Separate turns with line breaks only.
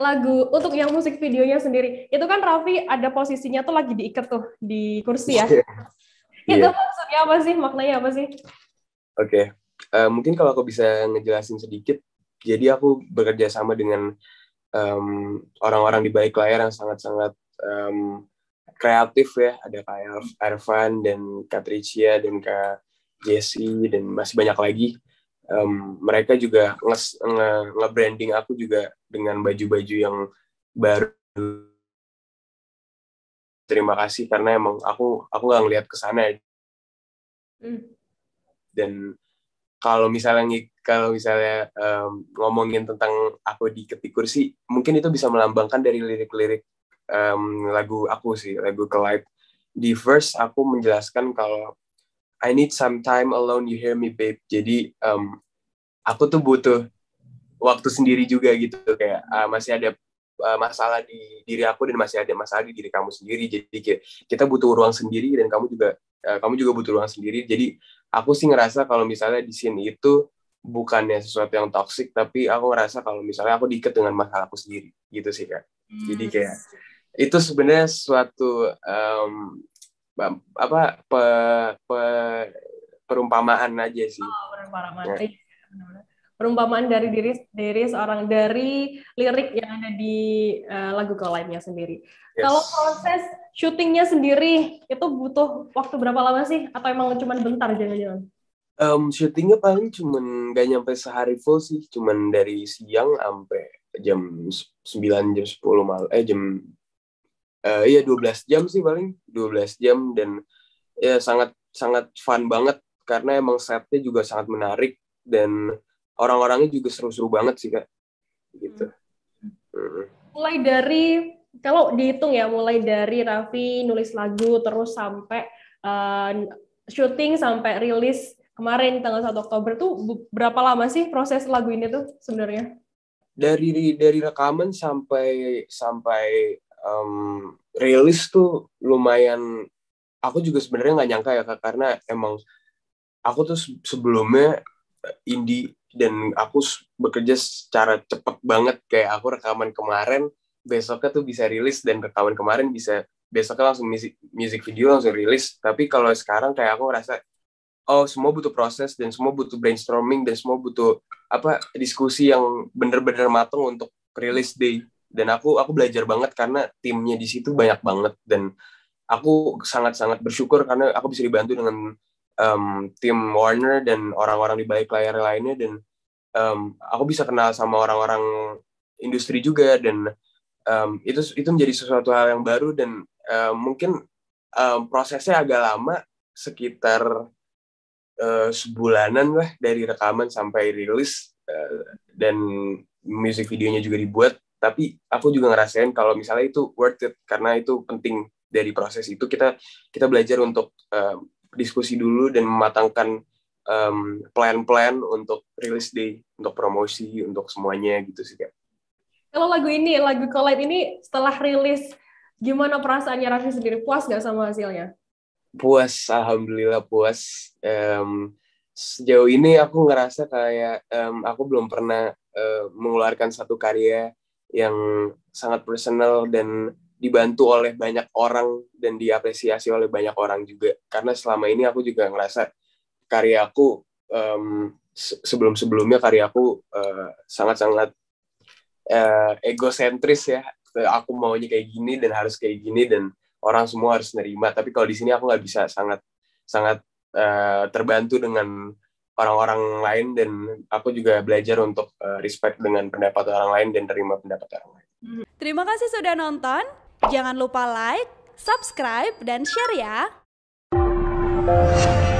lagu untuk yang musik videonya sendiri itu kan Raffi ada posisinya tuh lagi diikat tuh di kursi ya yeah. Iya. itu yeah. maksudnya apa sih maknanya apa sih
oke okay. uh, eh, mungkin kalau aku bisa ngejelasin sedikit jadi aku bekerja sama dengan orang orang-orang di balik layar yang sangat-sangat um, kreatif ya ada kayak Irfan dan Katricia dan Kak Jesse dan masih banyak lagi um, mereka juga nge, nge, nge branding aku juga dengan baju-baju yang baru terima kasih karena emang aku aku nggak ngelihat ke sana ya. hmm. dan kalau misalnya kalau misalnya um, ngomongin tentang aku di ketik kursi mungkin itu bisa melambangkan dari lirik-lirik um, lagu aku sih lagu ke live di verse aku menjelaskan kalau I need some time alone you hear me babe jadi um, aku tuh butuh waktu sendiri juga gitu kayak uh, masih ada uh, masalah di diri aku dan masih ada masalah di diri kamu sendiri jadi kayak kita butuh ruang sendiri dan kamu juga uh, kamu juga butuh ruang sendiri jadi aku sih ngerasa kalau misalnya di sini itu bukannya sesuatu yang toxic, tapi aku ngerasa kalau misalnya aku diikat dengan masalah aku sendiri gitu sih kak jadi hmm. kayak itu sebenarnya suatu um, apa pe, pe, perumpamaan aja sih. Oh,
perumpamaan. Ya. Iya, perumpamaan dari diri diri seorang dari lirik yang ada di uh, lagu kolainnya sendiri. Yes. Kalau proses syutingnya sendiri itu butuh waktu berapa lama sih? Atau emang cuma bentar jangan-jangan?
Um, syutingnya paling cuman gak nyampe sehari full sih, cuman dari siang sampai jam 9 jam 10 malam eh jam uh, iya 12 jam sih paling 12 jam dan ya sangat sangat fun banget karena emang setnya juga sangat menarik dan orang-orangnya juga seru-seru banget sih kak gitu
Hmm. mulai dari kalau dihitung ya mulai dari Raffi nulis lagu terus sampai uh, syuting sampai rilis kemarin tanggal 1 Oktober tuh berapa lama sih proses lagu ini tuh sebenarnya
dari dari rekaman sampai sampai um, rilis tuh lumayan aku juga sebenarnya nggak nyangka ya kak karena emang aku tuh sebelumnya eh, indie dan aku bekerja secara cepet banget kayak aku rekaman kemarin besoknya tuh bisa rilis dan rekaman kemarin bisa besoknya langsung music, music video langsung rilis tapi kalau sekarang kayak aku ngerasa oh semua butuh proses dan semua butuh brainstorming dan semua butuh apa diskusi yang bener-bener matang untuk rilis day dan aku aku belajar banget karena timnya di situ banyak banget dan aku sangat-sangat bersyukur karena aku bisa dibantu dengan um, tim Warner dan orang-orang di balik layar lainnya dan um, aku bisa kenal sama orang-orang industri juga dan um, itu itu menjadi sesuatu hal yang baru dan um, mungkin um, prosesnya agak lama sekitar uh, sebulanan lah dari rekaman sampai rilis uh, dan music videonya juga dibuat tapi aku juga ngerasain kalau misalnya itu worth it karena itu penting dari proses itu kita kita belajar untuk um, diskusi dulu dan mematangkan um, plan-plan untuk release day untuk promosi untuk semuanya gitu sih kak
kalau lagu ini lagu collide ini setelah rilis gimana perasaannya Raffi sendiri puas gak sama hasilnya
puas alhamdulillah puas um, sejauh ini aku ngerasa kayak um, aku belum pernah uh, mengeluarkan satu karya yang sangat personal dan dibantu oleh banyak orang dan diapresiasi oleh banyak orang juga karena selama ini aku juga ngerasa karyaku um, sebelum sebelumnya karyaku uh, eh, sangat sangat uh, eh, egosentris ya aku maunya kayak gini dan harus kayak gini dan orang semua harus nerima tapi kalau di sini aku nggak bisa sangat sangat uh, terbantu dengan orang-orang lain dan aku juga belajar untuk uh, respect dengan pendapat orang lain dan terima pendapat orang lain.
Hmm. Terima kasih sudah nonton. Jangan lupa like, subscribe, dan share ya.